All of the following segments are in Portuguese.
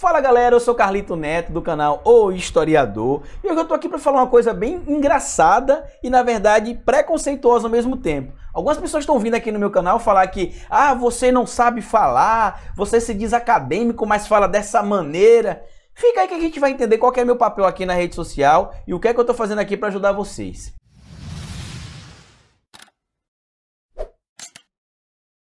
Fala galera, eu sou Carlito Neto do canal O Historiador e hoje eu tô aqui para falar uma coisa bem engraçada e na verdade preconceituosa ao mesmo tempo. Algumas pessoas estão vindo aqui no meu canal falar que ah, você não sabe falar, você se diz acadêmico, mas fala dessa maneira. Fica aí que a gente vai entender qual é meu papel aqui na rede social e o que é que eu tô fazendo aqui para ajudar vocês.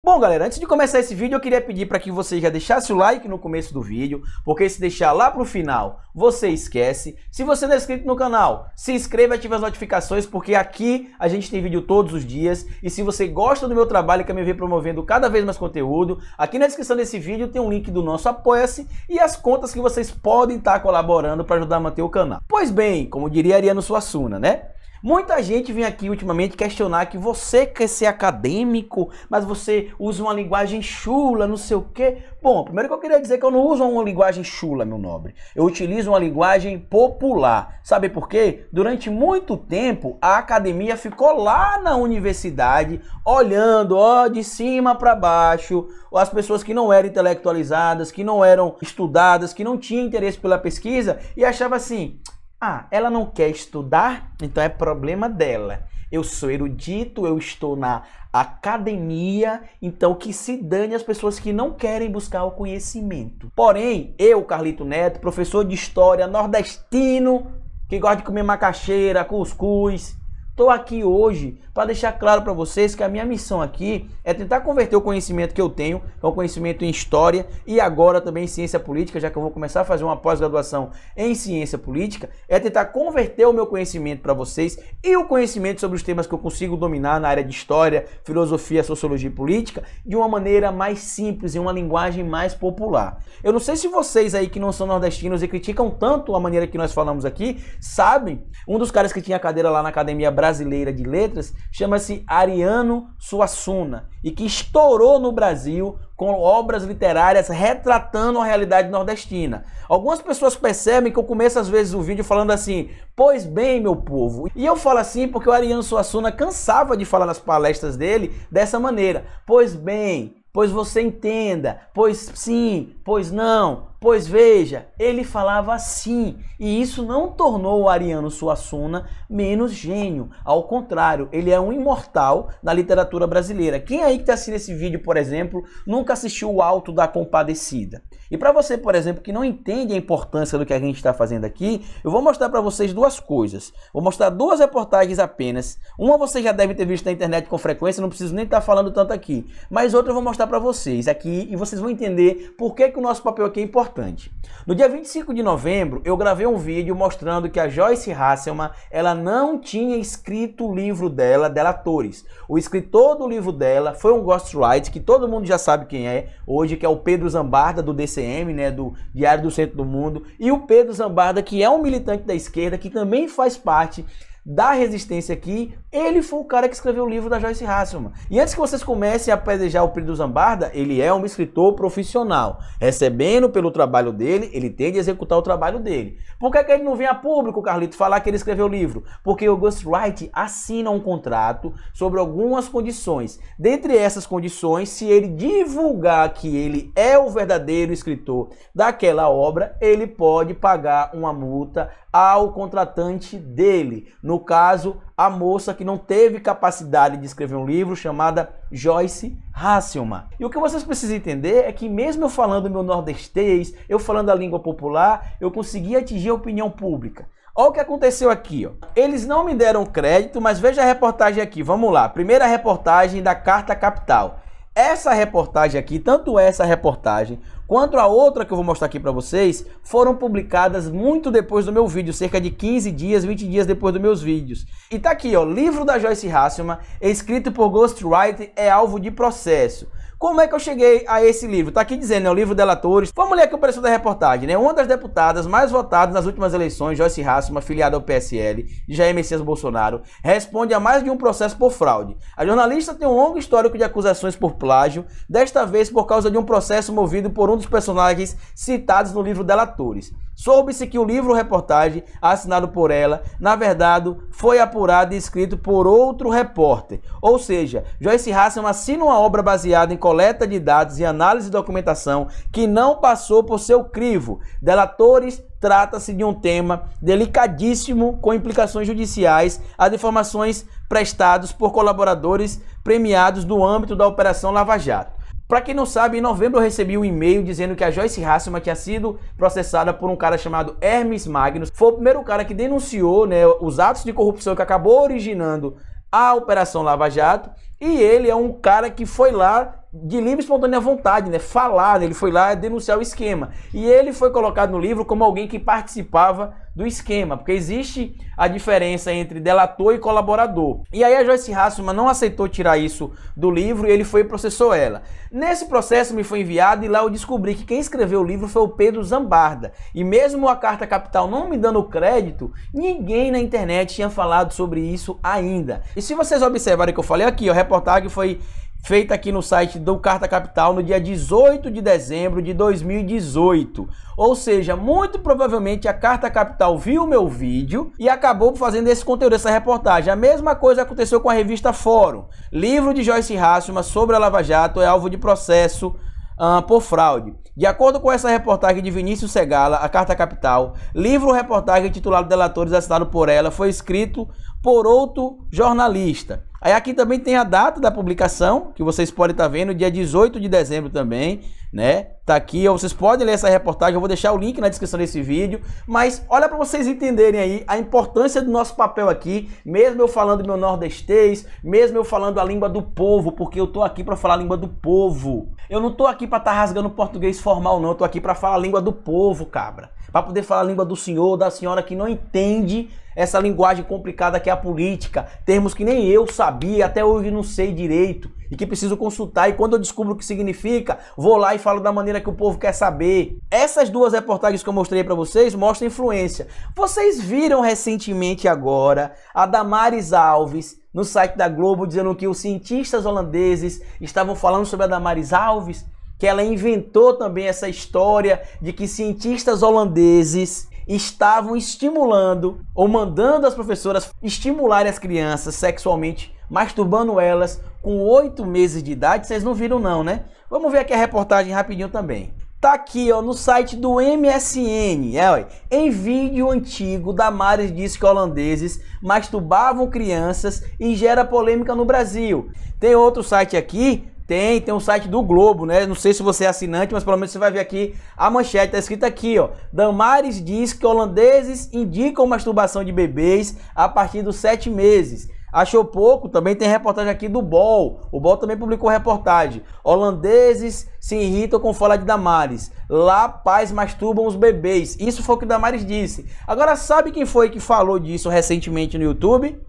Bom, galera, antes de começar esse vídeo, eu queria pedir para que você já deixasse o like no começo do vídeo, porque se deixar lá para o final, você esquece. Se você não é inscrito no canal, se inscreva e ative as notificações, porque aqui a gente tem vídeo todos os dias. E se você gosta do meu trabalho e quer me ver promovendo cada vez mais conteúdo, aqui na descrição desse vídeo tem um link do nosso Apoia-se e as contas que vocês podem estar colaborando para ajudar a manter o canal. Pois bem, como diria Ariano Suassuna, né? Muita gente vem aqui ultimamente questionar que você quer ser acadêmico, mas você usa uma linguagem chula, não sei o quê. Bom, primeiro que eu queria dizer que eu não uso uma linguagem chula, meu nobre. Eu utilizo uma linguagem popular. Sabe por quê? Durante muito tempo, a academia ficou lá na universidade, olhando, ó, de cima para baixo, as pessoas que não eram intelectualizadas, que não eram estudadas, que não tinham interesse pela pesquisa e achava assim: ah, ela não quer estudar, então é problema dela. Eu sou erudito, eu estou na academia, então que se dane as pessoas que não querem buscar o conhecimento. Porém, eu, Carlito Neto, professor de história nordestino, que gosta de comer macaxeira, cuscuz, Estou aqui hoje para deixar claro para vocês que a minha missão aqui é tentar converter o conhecimento que eu tenho, que é um conhecimento em história e agora também em ciência política, já que eu vou começar a fazer uma pós-graduação em ciência política, é tentar converter o meu conhecimento para vocês e o conhecimento sobre os temas que eu consigo dominar na área de história, filosofia, sociologia e política de uma maneira mais simples, em uma linguagem mais popular. Eu não sei se vocês aí que não são nordestinos e criticam tanto a maneira que nós falamos aqui, sabem, um dos caras que tinha cadeira lá na academia brasileira de letras, chama-se Ariano Suassuna, e que estourou no Brasil com obras literárias retratando a realidade nordestina. Algumas pessoas percebem que eu começo às vezes o vídeo falando assim, pois bem, meu povo. E eu falo assim porque o Ariano Suassuna cansava de falar nas palestras dele dessa maneira, pois bem, pois você entenda, pois sim, pois não, Pois veja, ele falava assim, e isso não tornou o Ariano Suassuna menos gênio. Ao contrário, ele é um imortal na literatura brasileira. Quem aí que está assistindo esse vídeo, por exemplo, nunca assistiu O Alto da Compadecida? E para você, por exemplo, que não entende a importância do que a gente está fazendo aqui, eu vou mostrar para vocês duas coisas. Vou mostrar duas reportagens apenas. Uma você já deve ter visto na internet com frequência, não preciso nem estar tá falando tanto aqui. Mas outra eu vou mostrar para vocês aqui e vocês vão entender por que, que o nosso papel aqui é importante importante. No dia 25 de novembro, eu gravei um vídeo mostrando que a Joyce Hasselman, ela não tinha escrito o livro dela, Dela Torres. O escritor do livro dela foi um ghostwriter, que todo mundo já sabe quem é hoje, que é o Pedro Zambarda, do DCM, né, do Diário do Centro do Mundo, e o Pedro Zambarda, que é um militante da esquerda, que também faz parte da resistência aqui, ele foi o cara que escreveu o livro da Joyce Hasselman. E antes que vocês comecem a pedejar o Pedro Zambarda, ele é um escritor profissional. Recebendo pelo trabalho dele, ele tem de executar o trabalho dele. Por que, é que ele não vem a público, Carlito, falar que ele escreveu o livro? Porque o Ghostwright assina um contrato sobre algumas condições. Dentre essas condições, se ele divulgar que ele é o verdadeiro escritor daquela obra, ele pode pagar uma multa ao contratante dele. No no caso, a moça que não teve capacidade de escrever um livro chamada Joyce Hasselman. E o que vocês precisam entender é que mesmo eu falando meu nordestês, eu falando a língua popular, eu consegui atingir a opinião pública. Olha o que aconteceu aqui, ó. Eles não me deram crédito, mas veja a reportagem aqui. Vamos lá. Primeira reportagem da Carta Capital. Essa reportagem aqui, tanto essa reportagem quanto a outra que eu vou mostrar aqui para vocês, foram publicadas muito depois do meu vídeo, cerca de 15 dias, 20 dias depois dos meus vídeos. E tá aqui, ó, livro da Joyce Hasselman, escrito por ghostwriter, é alvo de processo. Como é que eu cheguei a esse livro? Tá aqui dizendo, é né, o livro Delatores. Vamos ler aqui o preço da reportagem, né? Uma das deputadas mais votadas nas últimas eleições, Joyce Hasselman, afiliada ao PSL, de Jair Messias Bolsonaro, responde a mais de um processo por fraude. A jornalista tem um longo histórico de acusações por plágio, desta vez por causa de um processo movido por um dos personagens citados no livro Delatores. Soube-se que o livro-reportagem, assinado por ela, na verdade foi apurado e escrito por outro repórter. Ou seja, Joyce Hassan assina uma obra baseada em coleta de dados e análise de documentação que não passou por seu crivo. Delatores, trata-se de um tema delicadíssimo com implicações judiciais a informações prestadas por colaboradores premiados no âmbito da Operação Lava Jato. Para quem não sabe, em novembro eu recebi um e-mail dizendo que a Joyce Hasselman tinha sido processada por um cara chamado Hermes Magnus. Foi o primeiro cara que denunciou né, os atos de corrupção que acabou originando a Operação Lava Jato. E ele é um cara que foi lá de livre e espontânea vontade, né? Falar, né? ele foi lá denunciar o esquema. E ele foi colocado no livro como alguém que participava do esquema, porque existe a diferença entre delator e colaborador. E aí a Joyce Hasselman não aceitou tirar isso do livro e ele foi e processou ela. Nesse processo me foi enviado e lá eu descobri que quem escreveu o livro foi o Pedro Zambarda. E mesmo a Carta Capital não me dando crédito, ninguém na internet tinha falado sobre isso ainda. E se vocês observarem o que eu falei aqui, a reportagem foi feita aqui no site do Carta Capital no dia 18 de dezembro de 2018. Ou seja, muito provavelmente a Carta Capital viu o meu vídeo e acabou fazendo esse conteúdo, essa reportagem. A mesma coisa aconteceu com a revista Fórum. Livro de Joyce Hassman sobre a Lava Jato é alvo de processo uh, por fraude. De acordo com essa reportagem de Vinícius Segala, a Carta Capital, livro-reportagem titulado Delatores assinado por ela foi escrito por outro jornalista. Aí aqui também tem a data da publicação, que vocês podem estar tá vendo, dia 18 de dezembro também, né? Tá aqui, vocês podem ler essa reportagem, eu vou deixar o link na descrição desse vídeo, mas olha para vocês entenderem aí a importância do nosso papel aqui, mesmo eu falando meu nordestês, mesmo eu falando a língua do povo, porque eu tô aqui para falar a língua do povo. Eu não tô aqui para estar tá rasgando português formal não, eu tô aqui para falar a língua do povo, cabra. Para poder falar a língua do senhor, da senhora que não entende essa linguagem complicada que é a política, termos que nem eu sabia, até hoje não sei direito e que preciso consultar. E quando eu descubro o que significa, vou lá e falo da maneira que o povo quer saber. Essas duas reportagens que eu mostrei para vocês mostram influência. Vocês viram recentemente agora a Damares Alves no site da Globo dizendo que os cientistas holandeses estavam falando sobre a Damares Alves, que ela inventou também essa história de que cientistas holandeses estavam estimulando ou mandando as professoras estimular as crianças sexualmente, masturbando elas com oito meses de idade. Vocês não viram não, né? Vamos ver aqui a reportagem rapidinho também. Tá aqui, ó, no site do MSN. É, ó, em vídeo antigo, Damares disse que holandeses masturbavam crianças e gera polêmica no Brasil. Tem outro site aqui tem, tem um site do Globo, né? Não sei se você é assinante, mas pelo menos você vai ver aqui a manchete. Tá escrita aqui, ó. Damares diz que holandeses indicam masturbação de bebês a partir dos sete meses. Achou pouco? Também tem reportagem aqui do Bol. O Bol também publicou reportagem. Holandeses se irritam com fala de Damares. Lá pais masturbam os bebês. Isso foi o que Damares disse. Agora sabe quem foi que falou disso recentemente no YouTube?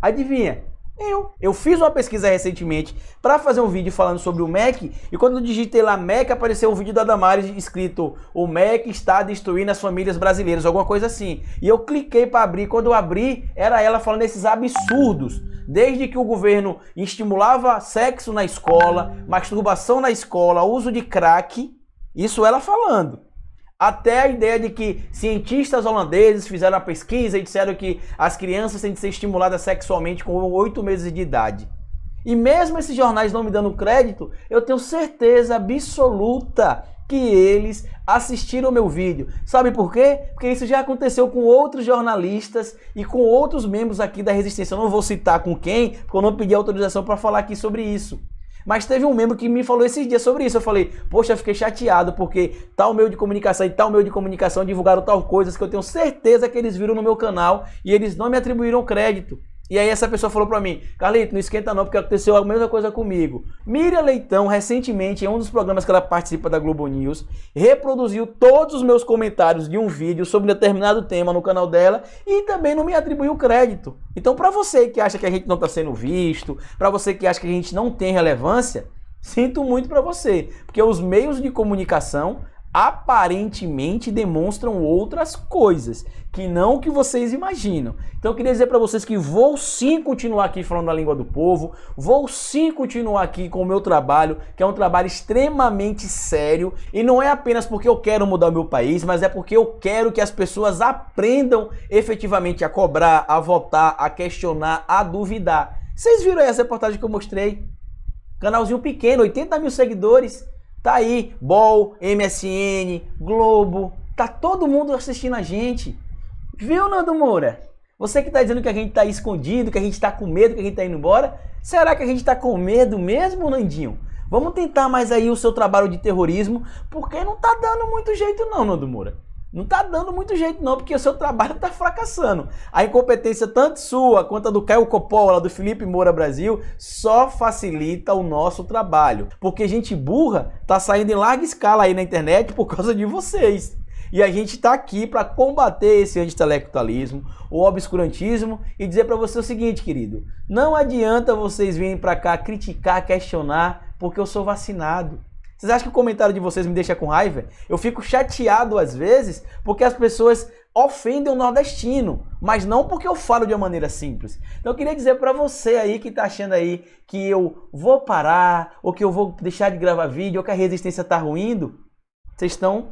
Adivinha? Eu. Eu fiz uma pesquisa recentemente para fazer um vídeo falando sobre o MEC e quando eu digitei lá MEC apareceu um vídeo da Damares escrito o MEC está destruindo as famílias brasileiras, alguma coisa assim. E eu cliquei para abrir, quando eu abri era ela falando esses absurdos. Desde que o governo estimulava sexo na escola, masturbação na escola, uso de crack, isso ela falando. Até a ideia de que cientistas holandeses fizeram a pesquisa e disseram que as crianças têm de ser estimuladas sexualmente com oito meses de idade. E mesmo esses jornais não me dando crédito, eu tenho certeza absoluta que eles assistiram meu vídeo. Sabe por quê? Porque isso já aconteceu com outros jornalistas e com outros membros aqui da Resistência. Eu não vou citar com quem, porque eu não pedi autorização para falar aqui sobre isso. Mas teve um membro que me falou esses dias sobre isso. Eu falei, poxa, fiquei chateado porque tal meio de comunicação e tal meio de comunicação divulgaram tal coisas que eu tenho certeza que eles viram no meu canal e eles não me atribuíram crédito. E aí essa pessoa falou para mim, Carlito, não esquenta não, porque aconteceu a mesma coisa comigo. Miriam Leitão, recentemente, em um dos programas que ela participa da Globo News, reproduziu todos os meus comentários de um vídeo sobre um determinado tema no canal dela e também não me atribuiu crédito. Então, para você que acha que a gente não está sendo visto, para você que acha que a gente não tem relevância, sinto muito para você, porque os meios de comunicação aparentemente demonstram outras coisas que não o que vocês imaginam. Então eu queria dizer para vocês que vou sim continuar aqui falando a língua do povo, vou sim continuar aqui com o meu trabalho, que é um trabalho extremamente sério e não é apenas porque eu quero mudar o meu país, mas é porque eu quero que as pessoas aprendam efetivamente a cobrar, a votar, a questionar, a duvidar. Vocês viram aí essa reportagem que eu mostrei? Canalzinho pequeno, 80 mil seguidores. Tá aí, Bol, MSN, Globo, tá todo mundo assistindo a gente. Viu, Nando Moura? Você que está dizendo que a gente está escondido, que a gente está com medo, que a gente está indo embora, será que a gente está com medo mesmo, Nandinho? Vamos tentar mais aí o seu trabalho de terrorismo, porque não tá dando muito jeito não, Nando Moura. Não tá dando muito jeito não, porque o seu trabalho tá fracassando. A incompetência tanto sua quanto a do Caio Coppola, do Felipe Moura Brasil, só facilita o nosso trabalho. Porque gente burra tá saindo em larga escala aí na internet por causa de vocês. E a gente está aqui para combater esse anti-intelectualismo, o obscurantismo e dizer para você o seguinte, querido: não adianta vocês virem para cá criticar, questionar, porque eu sou vacinado. Vocês acham que o comentário de vocês me deixa com raiva? Eu fico chateado às vezes porque as pessoas ofendem o nordestino, mas não porque eu falo de uma maneira simples. Então eu queria dizer para você aí que tá achando aí que eu vou parar, ou que eu vou deixar de gravar vídeo, ou que a resistência tá ruindo, vocês estão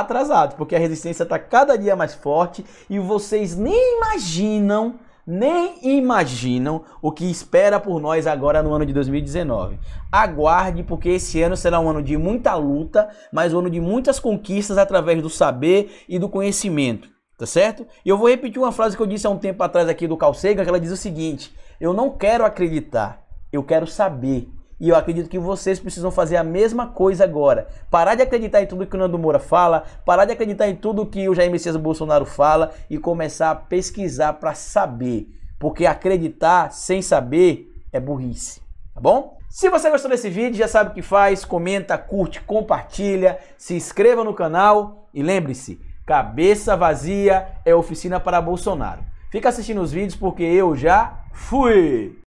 atrasado, porque a resistência está cada dia mais forte e vocês nem imaginam nem imaginam o que espera por nós agora no ano de 2019. Aguarde, porque esse ano será um ano de muita luta, mas um ano de muitas conquistas através do saber e do conhecimento, tá certo? E eu vou repetir uma frase que eu disse há um tempo atrás aqui do Calcega, que ela diz o seguinte: Eu não quero acreditar, eu quero saber. E eu acredito que vocês precisam fazer a mesma coisa agora. Parar de acreditar em tudo que o Nando Moura fala, parar de acreditar em tudo que o Jair Messias Bolsonaro fala e começar a pesquisar para saber. Porque acreditar sem saber é burrice, tá bom? Se você gostou desse vídeo, já sabe o que faz, comenta, curte, compartilha, se inscreva no canal e lembre-se, cabeça vazia é oficina para Bolsonaro. Fica assistindo os vídeos porque eu já fui!